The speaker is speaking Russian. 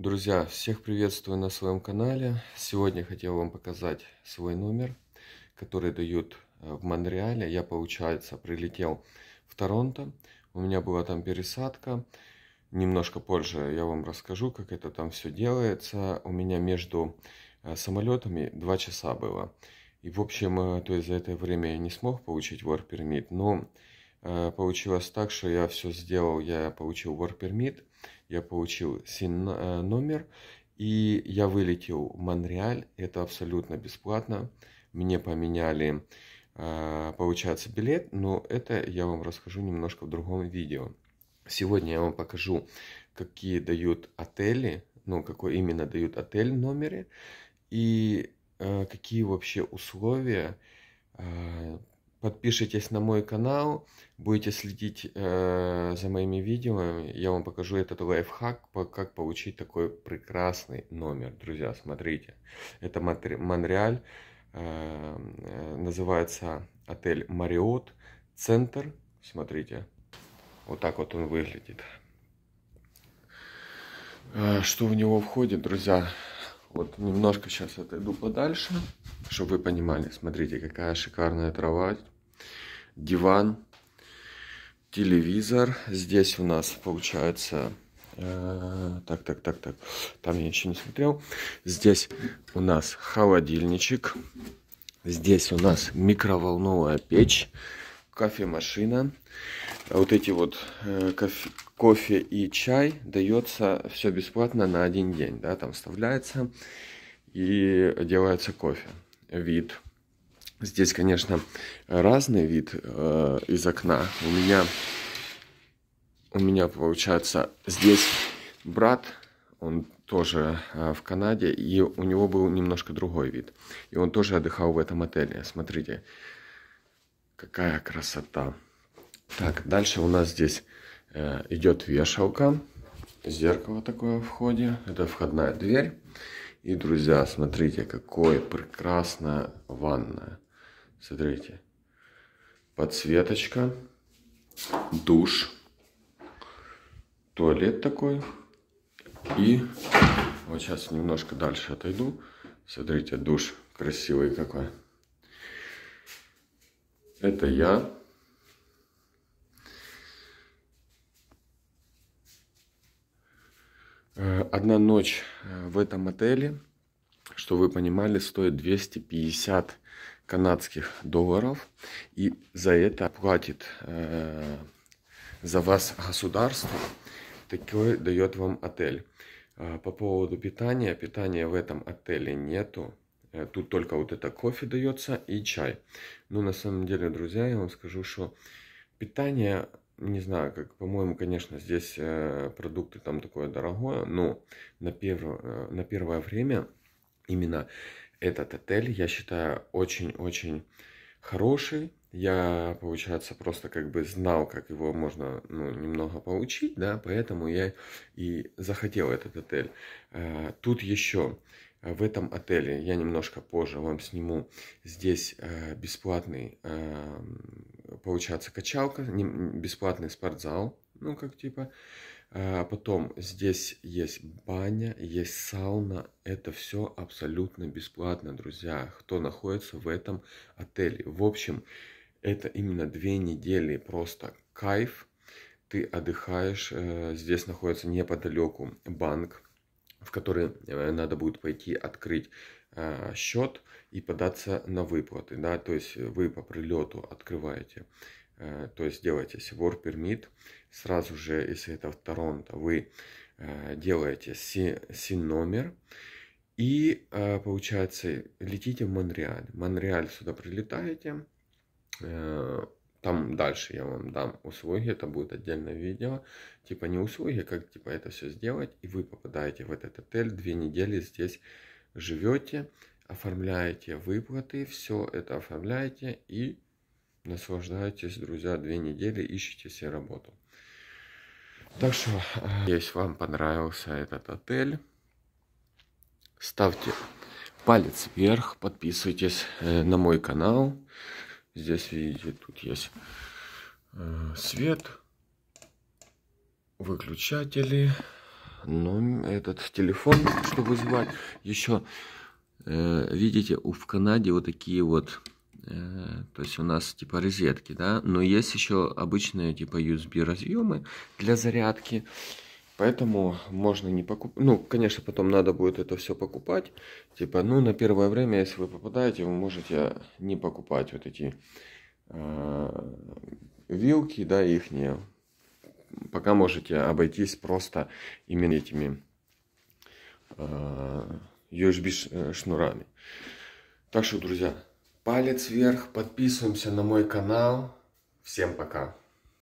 Друзья, всех приветствую на своем канале. Сегодня хотел вам показать свой номер, который дают э, в Монреале. Я, получается, прилетел в Торонто. У меня была там пересадка. Немножко позже я вам расскажу, как это там все делается. У меня между э, самолетами два часа было. И, в общем, э, то есть за это время я не смог получить work permit, но получилось так, что я все сделал, я получил work permit, я получил э, номер, и я вылетел в Монреаль, это абсолютно бесплатно. Мне поменяли, э, получается, билет, но это я вам расскажу немножко в другом видео. Сегодня я вам покажу, какие дают отели, ну, какой именно дают отель номеры и э, какие вообще условия подпишитесь на мой канал, будете следить э, за моими видео, я вам покажу этот лайфхак, как получить такой прекрасный номер. Друзья, смотрите, это Монреаль, э, э, называется отель Мариот Центр, смотрите, вот так вот он выглядит. Э, что в него входит, друзья? Вот немножко сейчас отойду подальше, чтобы вы понимали. Смотрите, какая шикарная трава диван, телевизор. Здесь у нас получается... Э, так, так, так, так. Там я еще не смотрел. Здесь у нас холодильничек. Здесь у нас микроволновая печь, кофемашина. Вот эти вот э, кофе, кофе и чай дается все бесплатно на один день. Да, там вставляется и делается кофе. Вид Здесь, конечно, разный вид э, из окна. У меня, у меня получается здесь брат, он тоже э, в Канаде, и у него был немножко другой вид. И он тоже отдыхал в этом отеле. Смотрите, какая красота. Так, дальше у нас здесь э, идет вешалка. Зеркало такое в входе. Это входная дверь. И, друзья, смотрите, какое прекрасная ванная. Смотрите. Подсветочка. Душ. Туалет такой. И вот сейчас немножко дальше отойду. Смотрите, душ красивый какой. Это я. Э, одна ночь э, в этом отеле, что вы понимали, стоит 250 канадских долларов. И за это платит э, за вас государство. Такое дает вам отель. А, по поводу питания. Питания в этом отеле нету. Э, тут только вот это кофе дается и чай. Но ну, на самом деле, друзья, я вам скажу, что питание, не знаю, как, по-моему, конечно, здесь э, продукты там такое дорогое, но на, первое э, на первое время именно этот отель, я считаю, очень-очень хороший. Я, получается, просто как бы знал, как его можно ну, немного получить, да, поэтому я и захотел этот отель. А, тут еще а, в этом отеле, я немножко позже вам сниму, здесь а, бесплатный, получается, качалка, бесплатный спортзал, ну, как типа, а потом здесь есть баня, есть сауна. Это все абсолютно бесплатно, друзья, кто находится в этом отеле. В общем, это именно две недели просто кайф. Ты отдыхаешь. Э, здесь находится неподалеку банк, в который э, надо будет пойти открыть э, счет и податься на выплаты. Да? То есть вы по прилету открываете Э, то есть делаете work permit, сразу же, если это в Торонто, вы э, делаете син номер и, э, получается, летите в Монреаль. В Монреаль сюда прилетаете, там дальше я вам дам услуги, это будет отдельное видео, типа не услуги, а как типа это все сделать, и вы попадаете в этот отель, две недели здесь живете, оформляете выплаты, все это оформляете и Наслаждайтесь, друзья, две недели, ищите себе работу. Так что, э, если вам понравился этот отель, ставьте палец вверх, подписывайтесь э, на мой канал. Здесь, видите, тут есть э, свет, выключатели, но этот телефон, чтобы звать. Еще, видите, в Канаде вот такие вот Э, то есть у нас типа розетки, да, но есть еще обычные типа USB разъемы для зарядки, поэтому можно не покупать, ну, конечно, потом надо будет это все покупать, типа, ну, на первое время, если вы попадаете, вы можете не покупать вот эти э, вилки, да, их не, пока можете обойтись просто именно этими э, USB э, шнурами. Так что, друзья, Палец вверх, подписываемся на мой канал. Всем пока.